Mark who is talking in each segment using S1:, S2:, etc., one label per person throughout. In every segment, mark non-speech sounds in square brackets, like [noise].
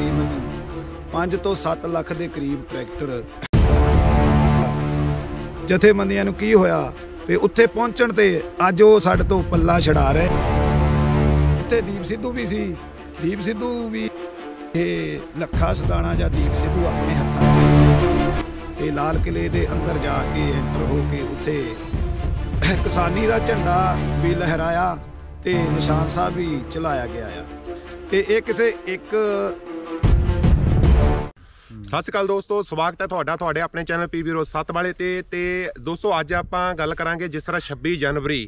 S1: ਤਕਰੀਬਨ 5 ਤੋਂ 7 ਲੱਖ ਦੇ ਕਰੀਬ ਟਰੈਕਟਰ ਜਥੇਬੰਦੀਆਂ ਨੂੰ ਕੀ ਹੋਇਆ ਤੇ ਉੱਥੇ ਪਹੁੰਚਣ ਤੇ ਅੱਜ ਉਹ ਸਾਡੇ ਤੋਂ ਪੱਲਾ ਛਡਾ ਰਹੇ ਤੇ ਦੀਪ ਸਿੱਧੂ ਵੀ ਸੀ ਦੀਪ ਸਿੱਧੂ ਵੀ ਇਹ ਲੱਖਾ ਸਦਾਣਾ ਜਾਂ ਦੀਪ ਸਿੱਧੂ ਆਪਣੇ ਹੱਥਾਂ ਤੇ ਲਾਲ ਕਿਲੇ ਦੇ ਅੰਦਰ ਜਾ ਕੇ ਐਂਟਰ ਹੋ ਕੇ ਉੱਥੇ ਕਿਸਾਨੀ ਦਾ ਝੰਡਾ ਵੀ ਲਹਿਰਾਇਆ ਤੇ ਨਿਸ਼ਾਨ ਸਾਹਿਬ ਵੀ ਚਲਾਇਆ ਗਿਆ ਤੇ ਇਹ ਕਿਸੇ ਇੱਕ
S2: ਸਤਿ ਸ਼੍ਰੀ ਅਕਾਲ ਦੋਸਤੋ ਸਵਾਗਤ ਹੈ ਤੁਹਾਡਾ ਤੁਹਾਡੇ ਆਪਣੇ ਚੈਨਲ ਪੀਵੀ ਰੋਜ਼ 7 ਵਾਲੇ ਤੇ ਤੇ ਦੋਸਤੋ ਅੱਜ ਆਪਾਂ ਗੱਲ ਕਰਾਂਗੇ ਜਿਸ ਤਰ੍ਹਾਂ 26 ਜਨਵਰੀ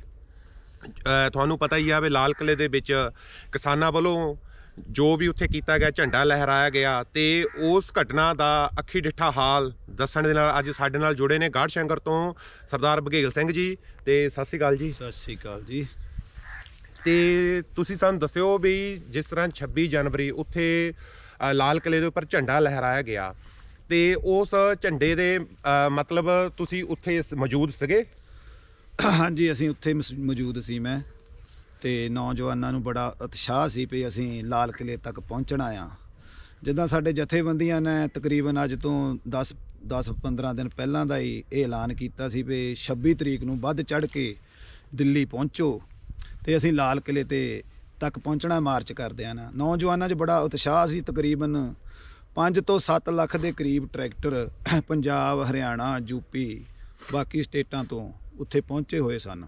S2: ਤੁਹਾਨੂੰ ਪਤਾ ਹੀ ਆ ਵੀ ਲਾਲ ਕਿਲੇ ਦੇ ਵਿੱਚ ਕਿਸਾਨਾਂ ਵੱਲੋਂ ਜੋ ਵੀ ਉੱਥੇ ਕੀਤਾ ਗਿਆ ਝੰਡਾ ਲਹਿਰਾਇਆ ਗਿਆ ਤੇ ਉਸ ਘਟਨਾ ਦਾ ਅੱਖੀ ਡਿੱਠਾ ਹਾਲ ਦੱਸਣ ਦੇ ਨਾਲ ਅੱਜ ਸਾਡੇ ਨਾਲ ਜੁੜੇ ਨੇ ਗਾੜ ਸ਼ੰਕਰ ਤੋਂ ਸਰਦਾਰ ਬਗੇਲ ਸਿੰਘ ਜੀ ਤੇ ਸਤਿ ਸ਼੍ਰੀ ਅਕਾਲ ਜੀ ਸਤਿ ਸ਼੍ਰੀ ਅਕਾਲ ਜੀ ਤੇ ਤੁਸੀਂ ਸਾਨੂੰ ਦੱਸਿਓ ਵੀ ਜਿਸ ਤਰ੍ਹਾਂ 26 ਜਨਵਰੀ ਉੱਥੇ ਲਾਲ ਕਿਲੇ ਦੇ ਉੱਪਰ ਝੰਡਾ ਲਹਿਰਾਇਆ ਗਿਆ ਤੇ ਉਸ ਝੰਡੇ ਦੇ ਮਤਲਬ
S1: ਤੁਸੀਂ ਉੱਥੇ ਮੌਜੂਦ ਸੀਗੇ ਹਾਂਜੀ ਅਸੀਂ ਉੱਥੇ ਮੌਜੂਦ ਸੀ ਮੈਂ ਤੇ ਨੌਜਵਾਨਾਂ ਨੂੰ ਬੜਾ ਉਤਸ਼ਾਹ ਸੀ ਕਿ ਅਸੀਂ ਲਾਲ ਕਿਲੇ ਤੱਕ ਪਹੁੰਚਣਾ ਆ ਜਿੱਦਾਂ ਸਾਡੇ ਜਥੇਬੰਦੀਆਂ ਨੇ ਤਕਰੀਬਨ ਅੱਜ ਤੋਂ 10 10-15 ਦਿਨ ਪਹਿਲਾਂ ਦਾ ਹੀ ਇਹ ਐਲਾਨ ਕੀਤਾ ਸੀ ਕਿ 26 ਤਰੀਕ ਨੂੰ ਵੱਧ ਚੜ ਕੇ ਦਿੱਲੀ ਪਹੁੰਚੋ ਤੇ ਅਸੀਂ ਲਾਲ ਕਿਲੇ ਤੇ ਤੱਕ ਪਹੁੰਚਣਾ ਮਾਰਚ ਕਰਦੇ ਆ ਨਾ ਨੌਜਵਾਨਾਂ 'ਚ ਬੜਾ ਉਤਸ਼ਾਹ ਸੀ ਤਕਰੀਬਨ 5 ਤੋਂ 7 ਲੱਖ ਦੇ ਕਰੀਬ ਟਰੈਕਟਰ [coughs] ਪੰਜਾਬ ਹਰਿਆਣਾ ਯੂਪੀ ਬਾਕੀ ਸਟੇਟਾਂ ਤੋਂ ਉੱਥੇ ਪਹੁੰਚੇ ਹੋਏ ਸਨ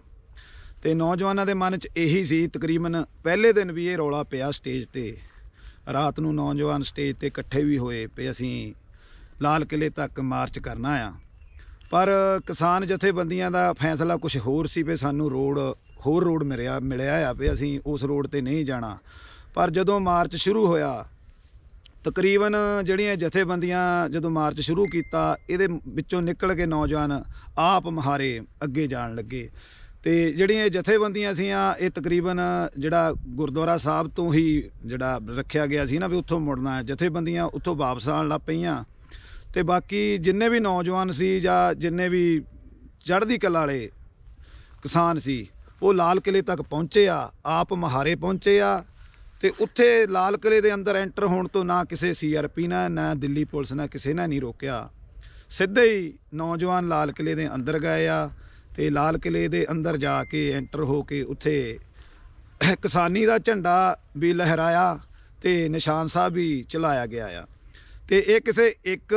S1: ਤੇ ਨੌਜਵਾਨਾਂ ਦੇ ਮਨ 'ਚ ਇਹੀ ਸੀ ਤਕਰੀਬਨ ਪਹਿਲੇ ਦਿਨ ਵੀ ਇਹ ਰੌਲਾ ਪਿਆ ਸਟੇਜ ਤੇ ਰਾਤ ਨੂੰ ਨੌਜਵਾਨ ਸਟੇਜ ਤੇ ਇਕੱਠੇ ਵੀ ਹੋਏ ਪਏ ਅਸੀਂ ਲਾਲ ਕਿਲੇ ਤੱਕ ਮਾਰਚ ਕਰਨਾ ਆ ਪਰ ਕਿਸਾਨ ਜਥੇਬੰਦੀਆਂ ਦਾ ਫੈਸਲਾ ਕੁਝ ਹੋਰ ਸੀ ਵੀ ਸਾਨੂੰ ਰੋਡ ਹੋਰ ਰੋਡ ਮਿਲਿਆ ਮਿਲਿਆ ਆ ਵੀ ਅਸੀਂ ਉਸ ਰੋਡ ਤੇ ਨਹੀਂ ਜਾਣਾ ਪਰ ਜਦੋਂ ਮਾਰਚ ਸ਼ੁਰੂ ਹੋਇਆ ਤਕਰੀਬਨ ਜਿਹੜੀਆਂ ਜਥੇਬੰਦੀਆਂ ਜਦੋਂ ਮਾਰਚ ਸ਼ੁਰੂ ਕੀਤਾ ਇਹਦੇ ਵਿੱਚੋਂ ਨਿਕਲ ਕੇ ਨੌਜਵਾਨ ਆਪ ਮਹਾਰੇ ਅੱਗੇ ਜਾਣ ਲੱਗੇ ਤੇ ਜਿਹੜੀਆਂ ਜਥੇਬੰਦੀਆਂ ਸੀਆਂ ਇਹ ਤਕਰੀਬਨ ਜਿਹੜਾ ਗੁਰਦੁਆਰਾ ਸਾਹਿਬ ਤੋਂ ਹੀ ਜਿਹੜਾ ਰੱਖਿਆ ਗਿਆ ਸੀ ਨਾ ਵੀ ਉੱਥੋਂ ਮੁੜਨਾ ਜਥੇਬੰਦੀਆਂ ਉੱਥੋਂ ਵਾਪਸ ਆਣ ਲੱਗ ਪਈਆਂ ਤੇ ਬਾਕੀ ਜਿੰਨੇ ਵੀ ਨੌਜਵਾਨ ਸੀ ਜਾਂ ਜਿੰਨੇ ਵੀ ਚੜ੍ਹਦੀ ਕਲਾ ਵਾਲੇ ਕਿਸਾਨ ਸੀ ਉਹ ਲਾਲ ਕਿਲੇ ਤੱਕ ਪਹੁੰਚੇ ਆ ਆਪ ਮਹਾਰੇ ਪਹੁੰਚੇ ਆ ਤੇ ਉੱਥੇ ਲਾਲ ਕਿਲੇ ਦੇ ਅੰਦਰ ਐਂਟਰ ਹੋਣ ਤੋਂ ਨਾ ਕਿਸੇ ਸੀਆਰਪੀ ਨਾ ਨਾ ਦਿੱਲੀ ਪੁਲਿਸ ਨਾ ਕਿਸੇ ਨੇ ਨਹੀਂ ਰੋਕਿਆ ਸਿੱਧੇ ਹੀ ਨੌਜਵਾਨ ਲਾਲ ਕਿਲੇ ਦੇ ਅੰਦਰ ਗਏ ਆ ਤੇ ਲਾਲ ਕਿਲੇ ਦੇ ਅੰਦਰ ਜਾ ਕੇ ਐਂਟਰ ਹੋ ਕੇ ਉੱਥੇ ਕਿਸਾਨੀ ਦਾ ਝੰਡਾ ਵੀ ਲਹਿਰਾਇਆ ਤੇ ਨਿਸ਼ਾਨ ਸਾਹਿਬ ਵੀ ਚਲਾਇਆ ਗਿਆ ਆ ਤੇ ਇਹ ਕਿਸੇ ਇੱਕ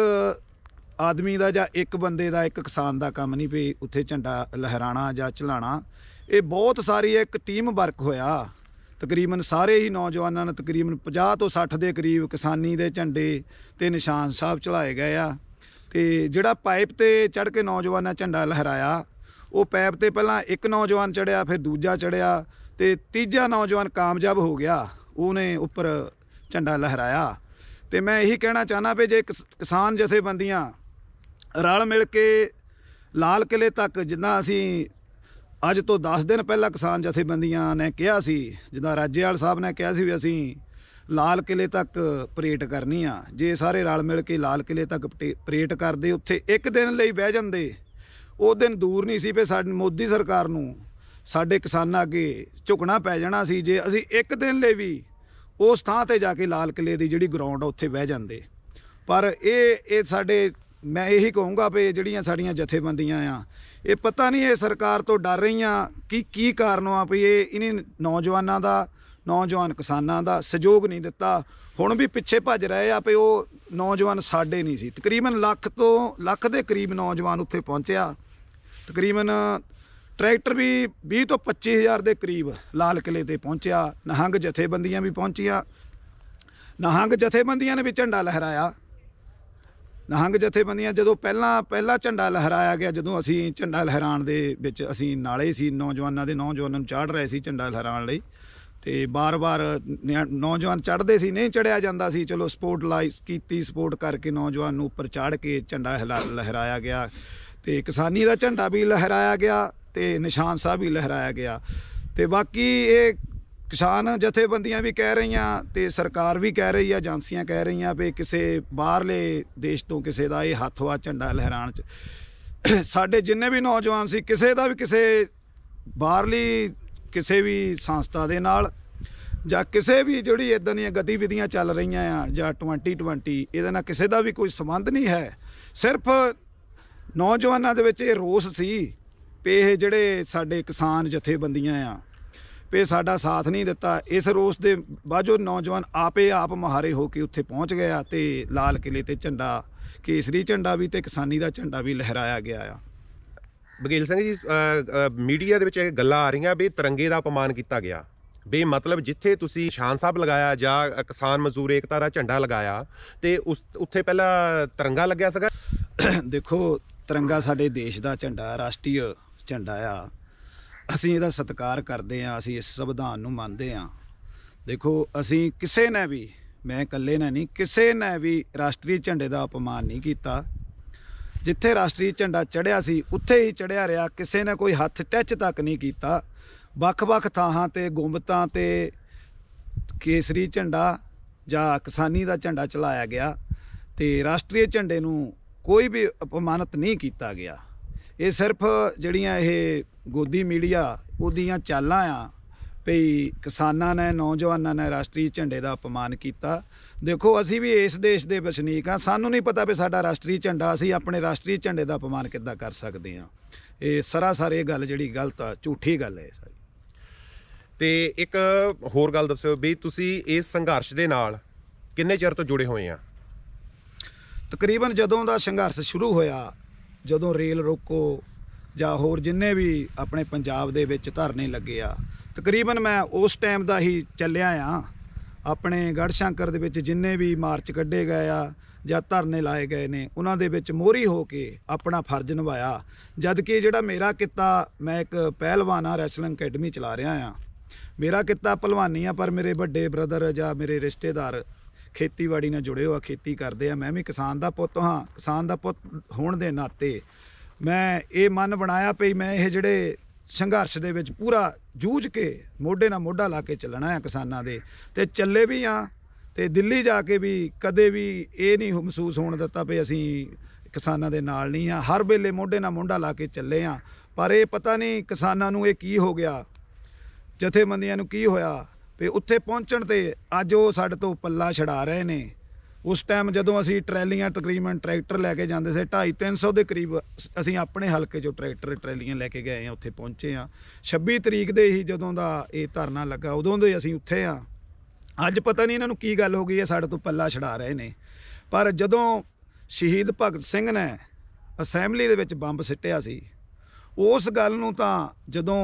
S1: ਆਦਮੀ ਦਾ ਜਾਂ ਇੱਕ ਬੰਦੇ ਦਾ ਇੱਕ ਕਿਸਾਨ ਦਾ ਕੰਮ ਨਹੀਂ ਵੀ ਉੱਥੇ ਝੰਡਾ ਲਹਿਰਾਣਾ ਜਾਂ ਚਲਾਣਾ ਇਹ ਬਹੁਤ ਸਾਰੀ ਇੱਕ ਟੀਮ ਵਰਕ ਹੋਇਆ ਤਕਰੀਬਨ ਸਾਰੇ ਹੀ ਨੌਜਵਾਨਾਂ ਨੇ ਤਕਰੀਬਨ 50 ਤੋਂ 60 ਦੇ ਕਰੀਬ ਕਿਸਾਨੀ ਦੇ ਝੰਡੇ ਤੇ ਨਿਸ਼ਾਨ ਸਾਹਿਬ ਚੜਾਏ ਗਏ ਆ ਤੇ ਜਿਹੜਾ ਪਾਈਪ ਤੇ ਚੜ ਕੇ ਨੌਜਵਾਨਾਂ ਝੰਡਾ ਲਹਿਰਾਇਆ ਉਹ ਪਾਈਪ ਤੇ ਪਹਿਲਾਂ ਇੱਕ ਨੌਜਵਾਨ ਚੜਿਆ ਫਿਰ ਦੂਜਾ ਚੜਿਆ ਤੇ ਤੀਜਾ ਨੌਜਵਾਨ ਕਾਮਯਾਬ ਹੋ ਗਿਆ ਉਹਨੇ ਉੱਪਰ ਝੰਡਾ ਲਹਿਰਾਇਆ ਤੇ ਮੈਂ ਇਹੀ ਕਹਿਣਾ ਚਾਹਨਾ ਵੀ ਜੇ ਕਿਸਾਨ ਜਥੇਬੰਦੀਆਂ ਰਲ ਮਿਲ ਕੇ ਲਾਲ ਕਿਲੇ ਤੱਕ ਜਿੱਦਾਂ ਅਸੀਂ ਅੱਜ ਤੋਂ 10 ਦਿਨ ਪਹਿਲਾਂ ਕਿਸਾਨ ਜਥੇਬੰਦੀਆਂ ਨੇ ਕਿਹਾ ਸੀ ਜਿੱਦਾਂ ਰਾਜੇਵਾਲ ਸਾਹਿਬ ਨੇ ਕਿਹਾ ਸੀ ਵੀ ਅਸੀਂ ਲਾਲ ਕਿਲੇ ਤੱਕ ਪਰੇਡ ਕਰਨੀ ਆ ਜੇ ਸਾਰੇ ਰਲ ਮਿਲ ਕੇ ਲਾਲ ਕਿਲੇ ਤੱਕ ਪਰੇਡ ਕਰਦੇ ਉੱਥੇ ਇੱਕ ਦਿਨ ਲਈ ਬਹਿ ਜਾਂਦੇ ਉਹ ਦਿਨ ਦੂਰ ਨਹੀਂ ਸੀ ਵੀ ਸਾਡੀ ਮੋਦੀ ਸਰਕਾਰ ਨੂੰ ਸਾਡੇ ਕਿਸਾਨਾਂ ਅੱਗੇ ਝੁਕਣਾ ਪੈ ਜਾਣਾ ਸੀ ਜੇ ਅਸੀਂ ਇੱਕ ਦਿਨ ਲਈ ਵੀ ਉਸ ਥਾਂ ਤੇ ਜਾ ਕੇ ਲਾਲ ਕਿਲੇ ਦੀ ਜਿਹੜੀ ਗਰਾਊਂਡ ਆ ਉੱਥੇ ਬਹਿ ਜਾਂਦੇ ਪਰ ਇਹ ਇਹ ਸਾਡੇ ਮੈਂ ਇਹੀ ਕਹੂੰਗਾ ਵੀ ਜਿਹੜੀਆਂ ਸਾਡੀਆਂ ਜਥੇਬੰਦੀਆਂ ਆ ਇਹ ਪਤਾ ਨਹੀਂ ਇਹ ਸਰਕਾਰ ਤੋਂ ਡਰ ਰਹੀਆਂ ਕਿ ਕੀ ਕਾਰਨ ਆ ਵੀ ਇਹ ਇਹਨੇ ਨੌਜਵਾਨਾਂ ਦਾ ਨੌਜਵਾਨ ਕਿਸਾਨਾਂ ਦਾ ਸਹਿਯੋਗ ਨਹੀਂ ਦਿੱਤਾ ਹੁਣ ਵੀ ਪਿੱਛੇ ਭੱਜ ਰਹੇ ਆ ਵੀ ਉਹ ਨੌਜਵਾਨ ਸਾਡੇ ਨਹੀਂ ਸੀ ਤਕਰੀਬਨ ਲੱਖ ਤੋਂ ਲੱਖ ਦੇ ਕਰੀਬ ਨੌਜਵਾਨ ਉੱਥੇ ਪਹੁੰਚਿਆ ਤਕਰੀਬਨ ਟਰੈਕਟਰ ਵੀ 20 ਤੋਂ 25000 ਦੇ ਕਰੀਬ ਲਾਲ ਕਿਲੇ ਤੇ ਪਹੁੰਚਿਆ ਨਹੰਗ ਜਥੇਬੰਦੀਆਂ ਵੀ ਪਹੁੰਚੀਆਂ ਨਹੰਗ ਜਥੇਬੰਦੀਆਂ ਨੇ ਵੀ ਝੰਡਾ ਲਹਿਰਾਇਆ ਨਹੰਗ ਜਥੇਬੰਦੀਆਂ ਜਦੋਂ ਪਹਿਲਾਂ ਪਹਿਲਾ ਝੰਡਾ ਲਹਿਰਾਇਆ ਗਿਆ ਜਦੋਂ ਅਸੀਂ ਝੰਡਾ ਲਹਿਰਾਣ ਦੇ ਵਿੱਚ ਅਸੀਂ ਨਾਲੇ ਸੀ ਨੌਜਵਾਨਾਂ ਦੇ ਨੌਜਵਾਨਾਂ ਨੂੰ ਚਾੜ ਰਹੇ ਸੀ ਝੰਡਾ ਲਹਿਰਾਣ ਲਈ ਤੇ ਬਾਰ-ਬਾਰ ਨੌਜਵਾਨ ਚੜਦੇ ਸੀ ਨਹੀਂ ਚੜਿਆ ਜਾਂਦਾ ਸੀ ਚਲੋ ਸਪੋਰਟ ਲਾਈਸ ਕੀਤੀ ਸਪੋਰਟ ਕਰਕੇ ਨੌਜਵਾਨ ਨੂੰ ਉੱਪਰ ਚੜ ਕੇ ਝੰਡਾ ਲਹਿਰਾਇਆ ਗਿਆ ਤੇ ਕਿਸਾਨੀ ਦਾ ਝੰਡਾ ਵੀ ਲਹਿਰਾਇਆ ਗਿਆ ਤੇ ਨਿਸ਼ਾਨ ਸਾਹਿਬ ਵੀ ਲਹਿਰਾਇਆ ਗਿਆ ਤੇ ਬਾਕੀ ਇਹ ਕਿਸਾਨ ਜਥੇਬੰਦੀਆਂ ਵੀ ਕਹਿ ਰਹੀਆਂ ਤੇ ਸਰਕਾਰ ਵੀ ਕਹਿ ਰਹੀ ਆ ਏਜੰਸੀਆਂ ਕਹਿ ਰਹੀਆਂ ਵੀ ਕਿਸੇ ਬਾਹਰਲੇ ਦੇਸ਼ ਤੋਂ ਕਿਸੇ ਦਾ ਇਹ ਹੱਥਵਾ ਝੰਡਾ ਲਹਿਰਾਣ ਚ ਸਾਡੇ ਜਿੰਨੇ ਵੀ ਨੌਜਵਾਨ ਸੀ ਕਿਸੇ ਦਾ ਵੀ ਕਿਸੇ ਬਾਹਰਲੀ ਕਿਸੇ ਵੀ ਸੰਸਥਾ ਦੇ ਨਾਲ ਜਾਂ ਕਿਸੇ ਵੀ ਜਿਹੜੀ ਇਦਾਂ ਦੀਆਂ ਗਤੀਵਿਧੀਆਂ ਚੱਲ ਰਹੀਆਂ ਆ ਜਾਂ 2020 ਇਹਦੇ ਨਾਲ ਕਿਸੇ ਦਾ ਵੀ ਕੋਈ ਸੰਬੰਧ ਨਹੀਂ ਹੈ ਸਿਰਫ ਨੌਜਵਾਨਾਂ ਦੇ ਵਿੱਚ ਇਹ ਰੋਸ ਸੀ ਪੇ ਇਹ ਜਿਹੜੇ ਸਾਡੇ ਕਿਸਾਨ ਜਥੇਬੰਦੀਆਂ ਆ ਪੇ ਸਾਡਾ ਸਾਥ ਨਹੀਂ ਦਿੱਤਾ ਇਸ ਰੋਸ ਦੇ ਬਾਝੋ ਨੌਜਵਾਨ ਆਪੇ ਆਪ ਮਹਾਰੇ ਹੋ ਕੇ ਉੱਥੇ ਪਹੁੰਚ ਗਿਆ ਤੇ ਲਾਲ ਕਿਲੇ ਤੇ ਝੰਡਾ ਕੇਸਰੀ ਝੰਡਾ ਵੀ ਤੇ ਕਿਸਾਨੀ ਦਾ ਝੰਡਾ ਵੀ ਲਹਿਰਾਇਆ ਗਿਆ ਆ ਬਗੇਲ ਸਿੰਘ ਜੀ ਮੀਡੀਆ ਦੇ ਵਿੱਚ ਇਹ ਗੱਲਾਂ ਆ ਰਹੀਆਂ ਵੀ ਤਿਰੰਗੇ ਦਾ ਅਪਮਾਨ
S2: ਕੀਤਾ ਗਿਆ ਬੇ ਮਤਲਬ ਜਿੱਥੇ ਤੁਸੀਂ ਸ਼ਾਨ ਸਾਹਿਬ ਲਗਾਇਆ ਜਾਂ ਕਿਸਾਨ ਮਜ਼ਦੂਰ ਏਕਤਾ ਦਾ ਝੰਡਾ
S1: ਲਗਾਇਆ ਤੇ ਉਸ ਉੱਥੇ ਪਹਿਲਾਂ ਤਿਰੰਗਾ ਲੱਗਿਆ ਸੀਗਾ ਦੇਖੋ ਤਿਰੰਗਾ ਸਾਡੇ ਦੇਸ਼ ਦਾ ਝੰਡਾ ਰਾਸ਼ਟਰੀ ਝੰਡਾ ਆ ਅਸੀਂ ਇਹਦਾ ਸਤਿਕਾਰ ਕਰਦੇ ਆ ਅਸੀਂ ਇਸ ਸੰਵਿਧਾਨ ਨੂੰ ਮੰਨਦੇ ਆ ਦੇਖੋ ਅਸੀਂ ਕਿਸੇ ਨੇ ਵੀ ਮੈਂ ਇਕੱਲੇ ਨੇ ਨਹੀਂ ਕਿਸੇ ਨੇ ਵੀ ਰਾਸ਼ਟਰੀ ਝੰਡੇ ਦਾ ਅਪਮਾਨ ਨਹੀਂ ਕੀਤਾ ਜਿੱਥੇ ਰਾਸ਼ਟਰੀ ਝੰਡਾ ਚੜਿਆ ਸੀ ਉੱਥੇ ਹੀ ਚੜਿਆ ਰਿਹਾ ਕਿਸੇ ਨੇ ਕੋਈ ਹੱਥ ਟੱਚ ਤੱਕ ਨਹੀਂ ਕੀਤਾ ਵੱਖ-ਵੱਖ ਥਾਂਾਂ ਤੇ ਗੁੰਮਤਾਂ ਤੇ ਕੇਸਰੀ ਝੰਡਾ ਜਾਂ ਕਿਸਾਨੀ ਦਾ ਝੰਡਾ ਚਲਾਇਆ ਗਿਆ ਤੇ ਰਾਸ਼ਟਰੀ ਝੰਡੇ ਨੂੰ ਕੋਈ ਵੀ ਅਪਮਾਨਤ ਨਹੀਂ ਕੀਤਾ ਗਿਆ ਇਹ ਸਿਰਫ ਜਿਹੜੀਆਂ ਇਹ ਗੋਦੀ ਮੀਡੀਆ ਉਹਦੀਆਂ ਚਾਲਾਂ ਆ ਭਈ ਕਿਸਾਨਾਂ ਨੇ ਨੌਜਵਾਨਾਂ ਨੇ ਰਾਸ਼ਟਰੀ ਝੰਡੇ ਦਾ ਅਪਮਾਨ ਕੀਤਾ ਦੇਖੋ ਅਸੀਂ ਵੀ ਇਸ ਦੇਸ਼ ਦੇ ਵਸਨੀਕ ਆ ਸਾਨੂੰ ਨਹੀਂ ਪਤਾ ਵੀ ਸਾਡਾ ਰਾਸ਼ਟਰੀ ਝੰਡਾ ਅਸੀਂ ਆਪਣੇ ਰਾਸ਼ਟਰੀ ਝੰਡੇ ਦਾ ਅਪਮਾਨ ਕਿੱਦਾਂ ਕਰ ਸਕਦੇ ਆ ਇਹ ਸਰਾਸਰ ਇਹ ਗੱਲ ਜਿਹੜੀ ਗਲਤ ਆ ਝੂਠੀ ਗੱਲ ਹੈ ਸਾਰੀ
S2: ਤੇ ਇੱਕ ਹੋਰ ਗੱਲ ਦੱਸਿਓ ਵੀ ਤੁਸੀਂ ਇਸ ਸੰਘਰਸ਼ ਦੇ ਨਾਲ ਕਿੰਨੇ ਚਿਰ ਤੋਂ ਜੁੜੇ
S1: ਹੋਏ ਆ ਤਕਰੀਬਨ ਜਦੋਂ ਦਾ ਸੰਘਰਸ਼ ਸ਼ੁਰੂ ਹੋਇਆ ਜਦੋਂ ਰੇਲ ਰੋਕੋ ਜਾਂ ਹੋਰ ਜਿੰਨੇ ਵੀ ਆਪਣੇ ਪੰਜਾਬ ਦੇ ਵਿੱਚ ਧਰਨੇ ਲੱਗੇ ਆ ਤਕਰੀਬਨ ਮੈਂ ਉਸ ਟਾਈਮ ਦਾ ਹੀ ਚੱਲਿਆ ਆ ਆਪਣੇ ਗੜਸ਼ੰਕਰ ਦੇ ਵਿੱਚ ਜਿੰਨੇ ਵੀ ਮਾਰਚ ਕੱਢੇ ਗਏ ਆ ਜਾਂ ਧਰਨੇ ਲਾਏ ਗਏ ਨੇ ਉਹਨਾਂ ਦੇ ਵਿੱਚ ਮੋਰੀ ਹੋ ਕੇ ਆਪਣਾ ਫਰਜ਼ ਨਿਭਾਇਆ ਜਦ ਕਿ ਜਿਹੜਾ ਮੇਰਾ ਕਿੱਤਾ ਮੈਂ ਇੱਕ ਪਹਿਲਵਾਨਾ ਰੈਸਲਿੰਗ ਅਕੈਡਮੀ ਚਲਾ ਰਿਹਾ ਆ ਮੇਰਾ ਕਿੱਤਾ ਪਹਿਲਵਾਨੀ ਆ ਪਰ ਮੇਰੇ ਵੱਡੇ ਬ੍ਰਦਰ ਜਾਂ ਮੇਰੇ ਰਿਸ਼ਤੇਦਾਰ ਖੇਤੀਬਾੜੀ ਨਾਲ ਜੁੜੇ ਹੋਆ ਖੇਤੀ ਕਰਦੇ ਆ ਮੈਂ ਵੀ ਕਿਸਾਨ ਦਾ ਪੁੱਤ ਹਾਂ ਕਿਸਾਨ ਦਾ ਪੁੱਤ ਹੋਣ ਦੇ ਨਾਤੇ ਮੈਂ ਇਹ ਮਨ ਬਣਾਇਆ ਪਈ ਮੈਂ ਇਹ ਜਿਹੜੇ ਸੰਘਰਸ਼ ਦੇ ਵਿੱਚ ਪੂਰਾ ਜੂਝ ਕੇ ਮੋਢੇ ਨਾਲ ਮੋਢਾ ਲਾ ਕੇ ਚੱਲਣਾ ਹੈ ਕਿਸਾਨਾਂ ਦੇ ਤੇ ਚੱਲੇ ਵੀ ਆ ਤੇ ਦਿੱਲੀ ਜਾ ਕੇ ਵੀ ਕਦੇ ਵੀ ਇਹ ਨਹੀਂ ਮਹਿਸੂਸ ਹੋਣ ਦਿੱਤਾ ਪਈ ਅਸੀਂ ਕਿਸਾਨਾਂ ਦੇ ਨਾਲ ਨਹੀਂ ਆ ਹਰ ਵੇਲੇ ਮੋਢੇ ਨਾਲ ਮੋਢਾ ਲਾ ਕੇ ਚੱਲੇ ਆ ਪਰ ਇਹ ਪਤਾ ਨਹੀਂ ਕਿਸਾਨਾਂ ਨੂੰ ਇਹ ਕੀ ਹੋ ਗਿਆ ਜਥੇਬੰਦੀਆਂ ਨੂੰ ਕੀ ਹੋਇਆ ਤੇ ਉੱਥੇ ਪਹੁੰਚਣ ਤੇ ਅੱਜ ਉਹ ਸਾਡੇ ਤੋਂ ਪੱਲਾ ਛਡਾ ਰਹੇ ਨੇ ਉਸ ਟਾਈਮ ਜਦੋਂ ਅਸੀਂ ਟਰੈਲੀਆਂ ਤਕਰੀਬਨ ਟਰੈਕਟਰ ਲੈ ਕੇ ਜਾਂਦੇ ਸੀ 2.5 300 ਦੇ ਕਰੀਬ ਅਸੀਂ ਆਪਣੇ ਹਲਕੇ ਚੋਂ ਟਰੈਕਟਰ ਟਰੈਲੀਆਂ ਲੈ ਕੇ ਗਏ ਆ ਉੱਥੇ ਪਹੁੰਚੇ ਆ 26 ਤਰੀਕ ਦੇ ਹੀ ਜਦੋਂ ਦਾ ਇਹ ਧਰਨਾ ਲੱਗਾ ਉਦੋਂ ਦੇ ਅਸੀਂ ਉੱਥੇ ਆ ਅੱਜ ਪਤਾ ਨਹੀਂ ਇਹਨਾਂ ਨੂੰ ਕੀ ਗੱਲ ਹੋ ਗਈ ਹੈ ਸਾਡੇ ਤੋਂ ਪੱਲਾ ਛਡਾ ਰਹੇ ਨੇ ਪਰ ਜਦੋਂ ਸ਼ਹੀਦ ਭਗਤ ਸਿੰਘ ਨੇ ਅਸੈਂਬਲੀ ਦੇ ਵਿੱਚ ਬੰਬ ਸਿੱਟਿਆ ਸੀ ਉਸ ਗੱਲ ਨੂੰ ਤਾਂ ਜਦੋਂ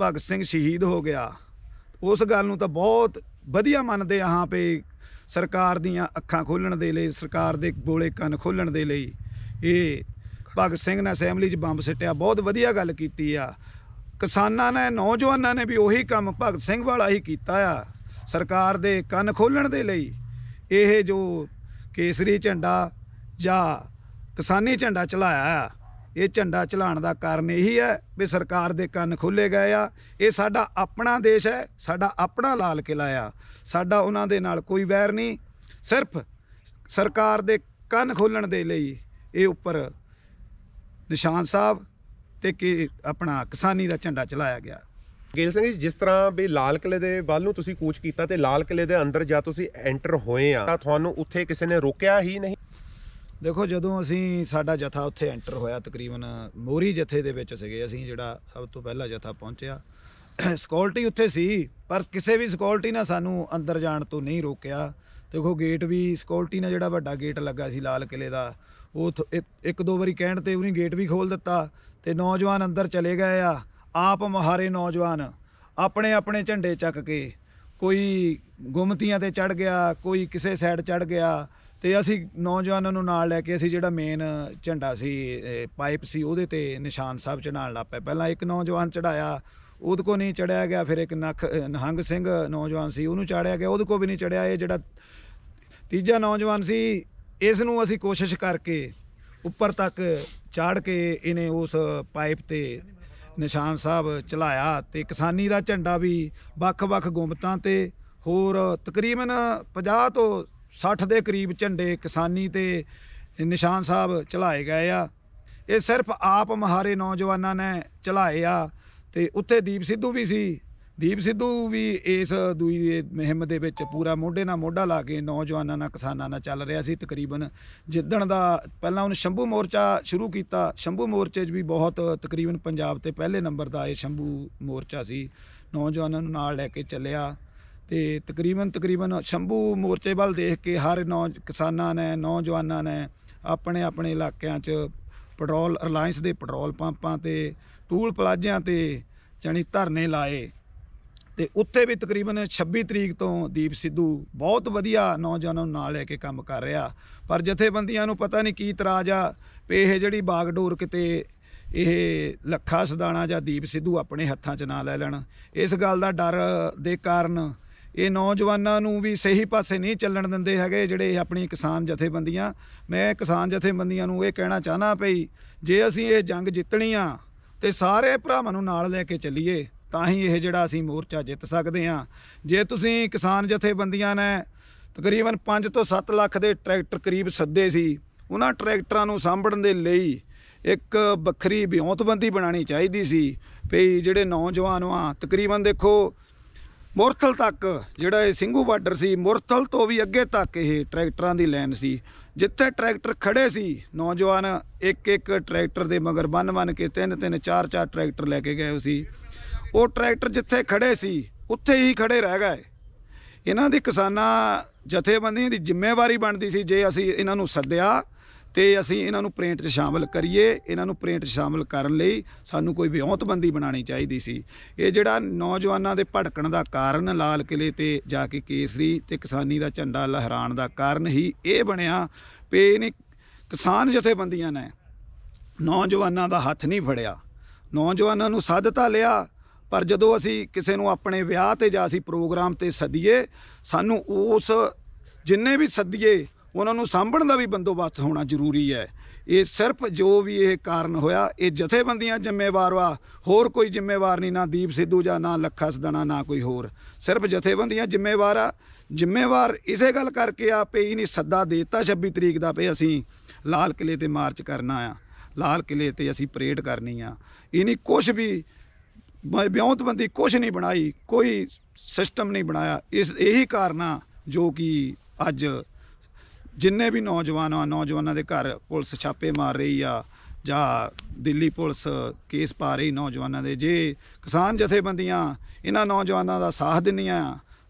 S1: ਭਗਤ ਸਿੰਘ ਸ਼ਹੀਦ ਹੋ ਗਿਆ ਉਸ ਗੱਲ ਨੂੰ ਤਾਂ ਬਹੁਤ ਵਧੀਆ ਮੰਨਦੇ ਆ ਹਾਂ ਪੇ ਸਰਕਾਰ ਦੀਆਂ ਅੱਖਾਂ ਖੋਲਣ ਦੇ ਲਈ ਸਰਕਾਰ ਦੇ ਬੋਲੇ ਕੰਨ ਖੋਲਣ ਦੇ ਲਈ ਇਹ ਭਗਤ ਸਿੰਘ ਨੇ ਅਸੈਂਬਲੀ 'ਚ ਬੰਬ ਸਿੱਟਿਆ ਬਹੁਤ ਵਧੀਆ ਗੱਲ ਕੀਤੀ ਆ ਕਿਸਾਨਾਂ ਨੇ ਨੌਜਵਾਨਾਂ ਨੇ ਵੀ ਉਹੀ ਕੰਮ ਭਗਤ ਸਿੰਘ ਵਾਲਾ ਹੀ ਕੀਤਾ ਆ ਸਰਕਾਰ ਦੇ ਕੰਨ ਖੋਲਣ ਦੇ ਲਈ ਇਹ ਜੋ ਕੇਸਰੀ ਝੰਡਾ ਜਾਂ ਕਿਸਾਨੀ ਝੰਡਾ ਚਲਾਇਆ ਆ ਇਹ ਝੰਡਾ ਚਲਾਣ ਦਾ ਕਾਰਨ ਇਹੀ ਹੈ ਵੀ ਸਰਕਾਰ ਦੇ ਕੰਨ ਖੁੱਲੇ ਗਏ ਆ ਇਹ ਸਾਡਾ ਆਪਣਾ ਦੇਸ਼ ਹੈ ਸਾਡਾ ਆਪਣਾ ਲਾਲ ਕਿਲਾ ਆ ਸਾਡਾ ਉਹਨਾਂ ਦੇ ਨਾਲ ਕੋਈ ਵੈਰ ਨਹੀਂ ਸਿਰਫ ਸਰਕਾਰ ਦੇ ਕੰਨ ਖੋਲਣ ਦੇ ਲਈ ਇਹ ਉੱਪਰ ਨਿਸ਼ਾਨ ਸਾਹਿਬ ਤੇ ਕਿ ਆਪਣਾ ਕਿਸਾਨੀ ਦਾ ਝੰਡਾ ਚਲਾਇਆ ਗਿਆ ਗੇਲ ਸਿੰਘ ਜੀ ਜਿਸ ਤਰ੍ਹਾਂ ਵੀ
S2: ਲਾਲ ਕਿਲੇ ਦੇ ਵੱਲ ਨੂੰ ਤੁਸੀਂ ਕੂਚ ਕੀਤਾ ਤੇ ਲਾਲ ਕਿਲੇ ਦੇ ਅੰਦਰ ਜਾ ਤੁਸੀਂ ਐਂਟਰ ਹੋਏ ਆ ਤਾਂ ਤੁਹਾਨੂੰ ਉੱਥੇ ਕਿਸੇ ਨੇ ਰੋਕਿਆ ਹੀ ਨਹੀਂ
S1: ਦੇਖੋ ਜਦੋਂ ਅਸੀਂ ਸਾਡਾ ਜਥਾ ਉੱਥੇ ਐਂਟਰ ਹੋਇਆ ਤਕਰੀਬਨ ਮੋਰੀ ਜਥੇ ਦੇ ਵਿੱਚ ਸੀਗੇ ਅਸੀਂ ਜਿਹੜਾ ਸਭ ਤੋਂ ਪਹਿਲਾ ਜਥਾ ਪਹੁੰਚਿਆ ਸਿਕਿਉਰਿਟੀ ਉੱਥੇ ਸੀ ਪਰ ਕਿਸੇ ਵੀ ਸਿਕਿਉਰਿਟੀ ਨੇ ਸਾਨੂੰ ਅੰਦਰ ਜਾਣ ਤੋਂ ਨਹੀਂ ਰੋਕਿਆ ਦੇਖੋ ਗੇਟ ਵੀ ਸਿਕਿਉਰਿਟੀ ਨੇ ਜਿਹੜਾ ਵੱਡਾ ਗੇਟ ਲੱਗਾ ਸੀ ਲਾਲ ਕਿਲੇ ਦਾ ਉਹ ਇੱਕ ਦੋ ਵਾਰੀ ਕਹਿਣ ਤੇ ਉਹਨੇ ਗੇਟ ਵੀ ਖੋਲ ਦਿੱਤਾ ਤੇ ਨੌਜਵਾਨ ਅੰਦਰ ਚਲੇ ਗਏ ਆ ਆਪ ਮਹਾਰੇ ਨੌਜਵਾਨ ਆਪਣੇ ਆਪਣੇ ਝੰਡੇ ਚੱਕ ਕੇ ਕੋਈ ਗੁੰਮਤੀਆਂ ਤੇ ਚੜ ਗਿਆ ਕੋਈ ਕਿਸੇ ਸਾਈਡ ਚੜ ਗਿਆ ਤੇ ਅਸੀਂ ਨੌਜਵਾਨਾਂ ਨੂੰ ਨਾਲ ਲੈ ਕੇ ਅਸੀਂ ਜਿਹੜਾ ਮੇਨ ਝੰਡਾ ਸੀ ਪਾਈਪ ਸੀ ਉਹਦੇ ਤੇ ਨਿਸ਼ਾਨ ਸਾਹਿਬ ਚੜਾਉਣ ਲਾ ਪਏ ਪਹਿਲਾਂ ਇੱਕ ਨੌਜਵਾਨ ਚੜਾਇਆ ਉਹਦੇ ਕੋ ਨਹੀਂ ਚੜਿਆ ਗਿਆ ਫਿਰ ਇੱਕ ਨਖ ਨਹੰਗ ਸਿੰਘ ਨੌਜਵਾਨ ਸੀ ਉਹਨੂੰ ਚੜਿਆ ਗਿਆ ਉਹਦੇ ਕੋ ਵੀ ਨਹੀਂ ਚੜਿਆ ਇਹ ਜਿਹੜਾ ਤੀਜਾ ਨੌਜਵਾਨ ਸੀ ਇਸ ਨੂੰ ਅਸੀਂ ਕੋਸ਼ਿਸ਼ ਕਰਕੇ ਉੱਪਰ ਤੱਕ ਚਾੜ ਕੇ ਇਹਨੇ ਉਸ ਪਾਈਪ ਤੇ ਨਿਸ਼ਾਨ ਸਾਹਿਬ ਚਲਾਇਆ ਤੇ ਕਿਸਾਨੀ ਦਾ ਝੰਡਾ ਵੀ ਵੱਖ-ਵੱਖ ਗੁੰਮਤਾਂ ਤੇ ਹੋਰ ਤਕਰੀਬਨ 50 ਤੋਂ 60 ਦੇ ਕਰੀਬ ਝੰਡੇ ਕਿਸਾਨੀ ਤੇ ਨਿਸ਼ਾਨ ਸਾਹਿਬ ਚਲਾਏ ਗਏ ਆ ਇਹ ਸਿਰਫ ਆਪ ਮਹਾਰੇ ਨੌਜਵਾਨਾਂ ਨੇ ਚਲਾਏ ਆ ਤੇ ਉੱਥੇ ਦੀਪ ਸਿੱਧੂ ਵੀ ਸੀ ਦੀਪ ਸਿੱਧੂ ਵੀ ਇਸ ਦੂਈ ਮਹਿੰਮ ਦੇ ਵਿੱਚ ਪੂਰਾ ਮੋਢੇ ਨਾਲ ਮੋਢਾ ਲਾ ਕੇ ਨੌਜਵਾਨਾਂ ਨਾਲ ਕਿਸਾਨਾਂ ਨਾਲ ਚੱਲ ਰਿਹਾ ਸੀ ਤਕਰੀਬਨ ਜਿੱਦਣ ਦਾ ਪਹਿਲਾਂ ਉਹਨੇ ਸ਼ੰਭੂ ਮੋਰਚਾ ਸ਼ੁਰੂ ਕੀਤਾ ਸ਼ੰਭੂ ਮੋਰਚੇ 'ਚ ਵੀ ਬਹੁਤ ਤਕਰੀਬਨ ਪੰਜਾਬ ਤੇ ਪਹਿਲੇ ਨੰਬਰ ਦਾ ਇਹ ਸ਼ੰਭੂ ਮੋਰਚਾ ਸੀ ਨੌਜਵਾਨਾਂ ਨੂੰ ਨਾਲ ਲੈ ਕੇ ਚੱਲਿਆ ਤੇ ਤਕਰੀਬਨ ਤਕਰੀਬਨ ਸ਼ੰਭੂ ਮੋਰਚੇ ਵੱਲ ਦੇਖ ਕੇ ਹਰ ਨੌ ਕਿਸਾਨਾਂ ਨੇ ਨੌਜਵਾਨਾਂ ਨੇ ਆਪਣੇ ਆਪਣੇ ਇਲਾਕਿਆਂ 'ਚ ਪੈਟਰੋਲ ਰਿਲਾਇੰਸ ਦੇ ਪੈਟਰੋਲ ਪੰਪਾਂ ਤੇ ਟੂਲ ਪਲਾਜ਼ਿਆਂ ਤੇ ਜਾਨੀ ਧਰਨੇ ਲਾਏ ਤੇ ਉੱਥੇ ਵੀ ਤਕਰੀਬਨ 26 ਤਰੀਕ ਤੋਂ ਦੀਪ ਸਿੱਧੂ ਬਹੁਤ ਵਧੀਆ ਨੌਜਵਾਨਾਂ ਨੂੰ ਨਾਲ ਲੈ ਕੇ ਕੰਮ ਕਰ ਰਿਹਾ ਪਰ ਜਥੇਬੰਦੀਆਂ ਨੂੰ ਪਤਾ ਨਹੀਂ ਕੀ ਇਤਰਾਜ਼ ਆ ਪੇ ਇਹ ਜਿਹੜੀ ਬਾਗਡੋਰ ਕਿਤੇ ਇਹ ਲੱਖਾ ਸਦਾਣਾ ਜਾਂ ਦੀਪ ਸਿੱਧੂ ਆਪਣੇ ਹੱਥਾਂ 'ਚ ਨਾ ਲੈ ਲੈਣ ਇਸ ਗੱਲ ਦਾ ਡਰ ਦੇ ਕਾਰਨ ਇਹ ਨੌਜਵਾਨਾਂ ਨੂੰ ਵੀ ਸਹੀ ਪਾਸੇ ਨਹੀਂ ਚੱਲਣ ਦਿੰਦੇ ਹੈਗੇ ਜਿਹੜੇ ਆਪਣੀ ਕਿਸਾਨ ਜਥੇਬੰਦੀਆਂ ਮੈਂ ਕਿਸਾਨ ਜਥੇਬੰਦੀਆਂ ਨੂੰ ਇਹ ਕਹਿਣਾ ਚਾਹਨਾ ਪਈ ਜੇ ਅਸੀਂ ਇਹ ਜੰਗ ਜਿੱਤਣੀ ਆ ਤੇ ਸਾਰੇ ਭਰਾਵਾਂ ਨੂੰ ਨਾਲ ਲੈ ਕੇ ਚੱਲੀਏ ਤਾਂ ਹੀ ਇਹ ਜਿਹੜਾ ਅਸੀਂ ਮੋਰਚਾ ਜਿੱਤ ਸਕਦੇ ਆ ਜੇ ਤੁਸੀਂ ਕਿਸਾਨ ਜਥੇਬੰਦੀਆਂ ਨੇ ਤਕਰੀਬਨ 5 ਤੋਂ 7 ਲੱਖ ਦੇ ਟਰੈਕਟਰ ਕਰੀਬ ਸੱਦੇ ਸੀ ਉਹਨਾਂ ਟਰੈਕਟਰਾਂ ਨੂੰ ਸਾਂਭਣ ਦੇ ਲਈ ਇੱਕ ਵੱਖਰੀ ਵਿਉਂਤਬੰਦੀ ਬਣਾਣੀ ਚਾਹੀਦੀ ਸੀ ਪਈ ਜਿਹੜੇ ਨੌਜਵਾਨ ਆ ਤਕਰੀਬਨ ਦੇਖੋ ਮੁਰਥਲ ਤੱਕ ਜਿਹੜਾ ਇਹ ਸਿੰਘੂ ਬਾਰਡਰ ਸੀ ਮੁਰਥਲ ਤੋਂ ਵੀ ਅੱਗੇ ਤੱਕ ਇਹ ਟਰੈਕਟਰਾਂ ਦੀ ਲਾਈਨ ਸੀ ਜਿੱਥੇ ਟਰੈਕਟਰ ਖੜੇ ਸੀ ਨੌਜਵਾਨ ਇੱਕ ਇੱਕ ਟਰੈਕਟਰ ਦੇ ਮਗਰ ਬੰਨ ਬੰਨ ਕੇ ਤਿੰਨ ਤਿੰਨ ਚਾਰ ਚਾਰ ਟਰੈਕਟਰ ਲੈ ਕੇ ਗਏ ਸੀ ਉਹ ਟਰੈਕਟਰ ਜਿੱਥੇ ਖੜੇ ਸੀ ਉੱਥੇ ਹੀ ਖੜੇ ਰਹਿ ਗਏ ਇਹਨਾਂ ਦੀ ਕਿਸਾਨਾਂ ਜਥੇਬੰਦੀਆਂ ਦੀ ਜ਼ਿੰਮੇਵਾਰੀ ਬਣਦੀ ਸੀ ਜੇ ਅਸੀਂ ਇਹਨਾਂ ਨੂੰ ਸੱਦਿਆ ਤੇ ਅਸੀਂ ਇਹਨਾਂ ਨੂੰ ਪ੍ਰਿੰਟ 'ਚ ਸ਼ਾਮਲ ਕਰੀਏ ਇਹਨਾਂ ਨੂੰ ਪ੍ਰਿੰਟ 'ਚ ਸ਼ਾਮਲ ਕਰਨ ਲਈ ਸਾਨੂੰ ਕੋਈ ਵਿਉਂਤਬੰਦੀ ਬਣਾਉਣੀ ਚਾਹੀਦੀ ਸੀ ਇਹ ਜਿਹੜਾ ਨੌਜਵਾਨਾਂ ਦੇ ਭੜਕਣ ਦਾ ਕਾਰਨ ਲਾਲ ਕਿਲੇ ਤੇ ਜਾ ਕੇ ਕੇਸਰੀ ਤੇ ਕਿਸਾਨੀ ਦਾ ਝੰਡਾ ਲਹਿਰਾਣ ਦਾ ਕਾਰਨ ਹੀ ਇਹ ਬਣਿਆ ਪੇ ਇਹਨੇ ਕਿਸਾਨ ਜਥੇਬੰਦੀਆਂ ਨੇ ਨੌਜਵਾਨਾਂ ਦਾ ਹੱਥ ਨਹੀਂ ਫੜਿਆ ਨੌਜਵਾਨਾਂ ਨੂੰ ਸਾਧਤਾ ਲਿਆ ਪਰ ਜਦੋਂ ਅਸੀਂ ਕਿਸੇ ਨੂੰ ਆਪਣੇ ਵਿਆਹ ਤੇ ਜਾਂ ਅਸੀਂ ਪ੍ਰੋਗਰਾਮ ਤੇ ਸੱਦੀਏ ਸਾਨੂੰ ਉਸ ਜਿੰਨੇ ਵੀ ਸੱਦੀਏ ਉਹਨਾਂ ਨੂੰ ਸਾਂਭਣ ਦਾ ਵੀ ਬੰਦੋਬਸਤ ਹੋਣਾ ਜ਼ਰੂਰੀ ਹੈ ਇਹ ਸਿਰਫ ਜੋ ਵੀ ਇਹ ਕਾਰਨ ਹੋਇਆ ਇਹ ਜਥੇਬੰਦੀਆਂ ਜ਼ਿੰਮੇਵਾਰ ਵਾ ਹੋਰ ਕੋਈ ਜ਼ਿੰਮੇਵਾਰ ਨਹੀਂ ਨਾ ਦੀਪ ਸਿੱਧੂ ਜਾਂ ਨਾ ਲੱਖਾ ਸਦਣਾ ਨਾ ਕੋਈ ਹੋਰ ਸਿਰਫ ਜਥੇਬੰਦੀਆਂ ਜ਼ਿੰਮੇਵਾਰ ਆ ਜ਼ਿੰਮੇਵਾਰ ਇਸੇ ਗੱਲ ਕਰਕੇ ਆ ਪਈ ਨਹੀਂ ਸੱਦਾ ਦੇਤਾ 26 ਤਰੀਕ ਦਾ ਪਏ ਅਸੀਂ ਲਾਲ ਕਿਲੇ ਤੇ ਮਾਰਚ ਕਰਨਾ ਆ ਲਾਲ ਕਿਲੇ ਤੇ ਅਸੀਂ ਪਰੇਡ ਕਰਨੀ ਆ ਇਹ ਨਹੀਂ ਕੁਝ ਵੀ ਬਿਉਂਤਬੰਦੀ ਕੁਝ ਨਹੀਂ ਬਣਾਈ ਕੋਈ ਸਿਸਟਮ ਨਹੀਂ ਬਣਾਇਆ ਇਸ ਇਹੀ ਕਾਰਨਾ ਜੋ ਕਿ ਅੱਜ ਜਿੰਨੇ ਵੀ ਨੌਜਵਾਨ ਆ ਨੌਜਵਾਨਾਂ ਦੇ ਘਰ ਪੁਲਿਸ ਛਾਪੇ ਮਾਰ ਰਹੀ ਆ ਜਾਂ ਦਿੱਲੀ ਪੁਲਿਸ ਕੇਸ ਪਾ ਰਹੀ ਨੌਜਵਾਨਾਂ ਦੇ ਜੇ ਕਿਸਾਨ ਜਥੇਬੰਦੀਆਂ ਇਹਨਾਂ ਨੌਜਵਾਨਾਂ ਦਾ ਸਾਥ ਦਿੰਨੀਆਂ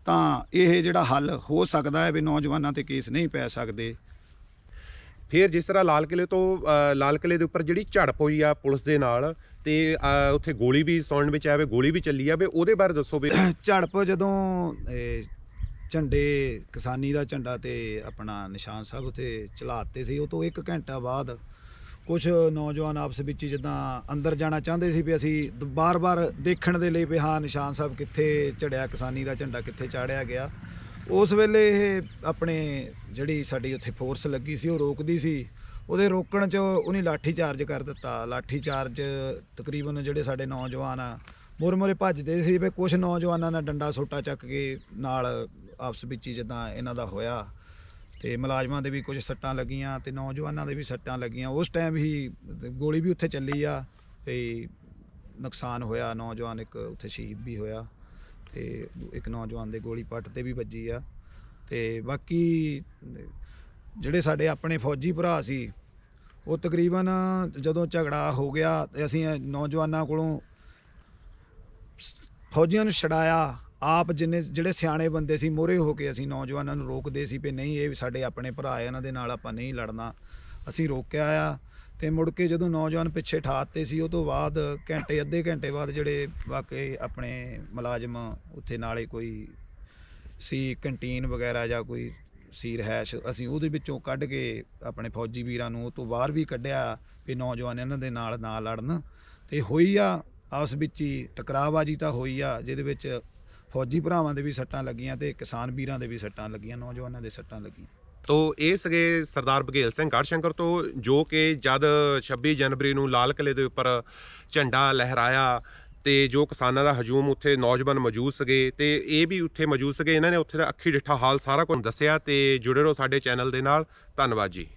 S1: ਤਾਂ ਇਹ ਜਿਹੜਾ ਹੱਲ ਹੋ ਸਕਦਾ ਹੈ ਵੀ ਨੌਜਵਾਨਾਂ ਤੇ ਕੇਸ ਨਹੀਂ ਪੈ ਸਕਦੇ ਫਿਰ ਜਿਸ ਤਰ੍ਹਾਂ ਲਾਲ ਕਿਲੇ ਤੋਂ ਲਾਲ ਕਿਲੇ ਦੇ ਉੱਪਰ ਜਿਹੜੀ ਝੜਪ ਹੋਈ ਆ
S2: ਪੁਲਿਸ ਦੇ ਨਾਲ ਤੇ ਉੱਥੇ ਗੋਲੀ ਵੀ ਸੁਣਨ ਵਿੱਚ ਆਵੇ ਗੋਲੀ ਵੀ ਚੱਲੀ ਆ ਵੀ ਉਹਦੇ ਬਾਰੇ ਦੱਸੋ ਵੀ
S1: ਝੜਪ ਜਦੋਂ ਝੰਡੇ ਕਿਸਾਨੀ ਦਾ ਝੰਡਾ ਤੇ ਆਪਣਾ ਨਿਸ਼ਾਨ ਸਾਹਿਬ ਉਥੇ ਚਲਾਤੇ ਸੀ ਉਹ ਤੋਂ 1 ਘੰਟਾ ਬਾਅਦ ਕੁਝ ਨੌਜਵਾਨ ਆਪਸ ਵਿੱਚ ਜਿੱਦਾਂ ਅੰਦਰ ਜਾਣਾ ਚਾਹੁੰਦੇ ਸੀ ਵੀ ਅਸੀਂ ਬਾਰ-ਬਾਰ ਦੇਖਣ ਦੇ ਲਈ ਵੀ ਹਾਂ ਨਿਸ਼ਾਨ ਸਾਹਿਬ ਕਿੱਥੇ ਚੜਿਆ ਕਿਸਾਨੀ ਦਾ ਝੰਡਾ ਕਿੱਥੇ ਚਾੜਿਆ ਗਿਆ ਉਸ ਵੇਲੇ ਇਹ ਆਪਣੇ ਜਿਹੜੀ ਸਾਡੀ ਉੱਥੇ ਫੋਰਸ ਲੱਗੀ ਸੀ ਉਹ ਰੋਕਦੀ ਸੀ ਉਹਦੇ ਰੋਕਣ 'ਚ ਉਹਨੇ ਲਾਠੀ ਚਾਰਜ ਕਰ ਦਿੱਤਾ ਲਾਠੀ ਚਾਰਜ ਤਕਰੀਬਨ ਜਿਹੜੇ ਸਾਡੇ ਨੌਜਵਾਨ ਆ ਮੁਰਮੁਰੇ ਭੱਜਦੇ ਸੀ ਵੀ ਕੁਝ ਨੌਜਵਾਨਾਂ ਨੇ ਡੰਡਾ ਸੋਟਾ ਚੱਕ ਕੇ ਨਾਲ ਆਪਸ ਵਿੱਚ ਹੀ ਜਿੱਦਾਂ ਇਹਨਾਂ ਦਾ ਹੋਇਆ ਤੇ ਮੁਲਾਜ਼ਮਾਂ ਦੇ ਵੀ ਕੁਝ ਸੱਟਾਂ ਲੱਗੀਆਂ ਤੇ ਨੌਜਵਾਨਾਂ ਦੇ ਵੀ ਸੱਟਾਂ ਲੱਗੀਆਂ ਉਸ ਟਾਈਮ ਹੀ ਗੋਲੀ ਵੀ ਉੱਥੇ ਚੱਲੀ ਆ ਤੇ ਨੁਕਸਾਨ ਹੋਇਆ ਨੌਜਵਾਨ ਇੱਕ ਉੱਥੇ ਸ਼ਹੀਦ ਵੀ ਹੋਇਆ ਤੇ ਇੱਕ ਨੌਜਵਾਨ ਦੇ ਗੋਲੀ ਪੱਟ ਤੇ ਵੀ ਵੱਜੀ ਆ ਤੇ ਬਾਕੀ ਜਿਹੜੇ ਸਾਡੇ ਆਪਣੇ ਫੌਜੀ ਭਰਾ ਸੀ ਉਹ ਤਕਰੀਬਨ ਜਦੋਂ ਝਗੜਾ ਹੋ ਗਿਆ ਤੇ ਅਸੀਂ ਨੌਜਵਾਨਾਂ ਕੋਲੋਂ ਫੌਜੀਆਂ ਨੂੰ ਛਡਾਇਆ ਆਪ ਜਿੰਨੇ ਜਿਹੜੇ ਸਿਆਣੇ ਬੰਦੇ ਸੀ ਮੋਰੇ ਹੋ ਕੇ ਅਸੀਂ ਨੌਜਵਾਨਾਂ ਨੂੰ ਰੋਕਦੇ ਸੀ ਵੀ ਨਹੀਂ ਇਹ ਸਾਡੇ ਆਪਣੇ ਭਰਾ ਇਹਨਾਂ ਦੇ ਨਾਲ ਆਪਾਂ ਨਹੀਂ ਲੜਨਾ ਅਸੀਂ ਰੋਕਿਆ ਆ ਤੇ ਮੁੜ ਕੇ ਜਦੋਂ ਨੌਜਵਾਨ ਪਿੱਛੇ ਠਾਤੇ ਸੀ ਉਹ ਤੋਂ ਬਾਅਦ ਘੰਟੇ ਅੱਧੇ ਘੰਟੇ ਬਾਅਦ ਜਿਹੜੇ ਵਾਕੇ ਆਪਣੇ ਮੁਲਾਜ਼ਮ ਉੱਥੇ ਨਾਲੇ ਕੋਈ ਸੀ ਕੰਟੀਨ ਵਗੈਰਾ ਜਾਂ ਕੋਈ ਸੀ ਹੈਸ਼ ਅਸੀਂ ਉਹਦੇ ਵਿੱਚੋਂ ਕੱਢ ਕੇ ਆਪਣੇ ਫੌਜੀ ਵੀਰਾਂ ਨੂੰ ਉਹ ਤੋਂ ਬਾਹਰ ਵੀ ਕੱਢਿਆ ਵੀ ਨੌਜਵਾਨ ਇਹਨਾਂ ਦੇ ਨਾਲ ਨਾ ਲੜਨ ਤੇ ਹੋਈ ਆ ਆਪਸ ਵਿੱਚ ਹੀ ਟਕਰਾਵਾਜੀ ਤਾਂ ਹੋਈ ਆ ਜਿਹਦੇ ਵਿੱਚ ਫੌਜੀ ਭਰਾਵਾਂ ਦੇ ਵੀ ਸੱਟਾਂ ਲੱਗੀਆਂ ਤੇ ਕਿਸਾਨ ਵੀਰਾਂ ਦੇ ਵੀ ਸੱਟਾਂ ਲੱਗੀਆਂ ਨੌਜਵਾਨਾਂ ਦੇ ਸੱਟਾਂ ਲੱਗੀਆਂ
S2: ਤੋ ਇਹ ਸਗੇ ਸਰਦਾਰ ਬਗੇਲ ਸਿੰਘ ਗੜਸ਼ੰਕਰ ਤੋਂ ਜੋ ਕਿ ਜਦ 26 ਜਨਵਰੀ ਨੂੰ ਲਾਲ ਕਿਲੇ ਦੇ ਉੱਪਰ ਝੰਡਾ ਲਹਿਰਾਇਆ ਤੇ ਜੋ ਕਿਸਾਨਾਂ ਦਾ ਹਜੂਮ ਉੱਥੇ ਨੌਜਵਾਨ ਮੌਜੂਦ ਸਗੇ ਤੇ ਇਹ ਵੀ ਉੱਥੇ ਮੌਜੂਦ ਸਗੇ ਇਹਨਾਂ ਨੇ ਉੱਥੇ ਦਾ ਅੱਖੀ ਡਿੱਠਾ ਹਾਲ ਸਾਰਾ ਕੁਝ ਦੱਸਿਆ ਤੇ ਜੁੜੇ ਰਹੋ ਸਾਡੇ ਚੈਨਲ ਦੇ ਨਾਲ ਧੰਨਵਾਦ ਜੀ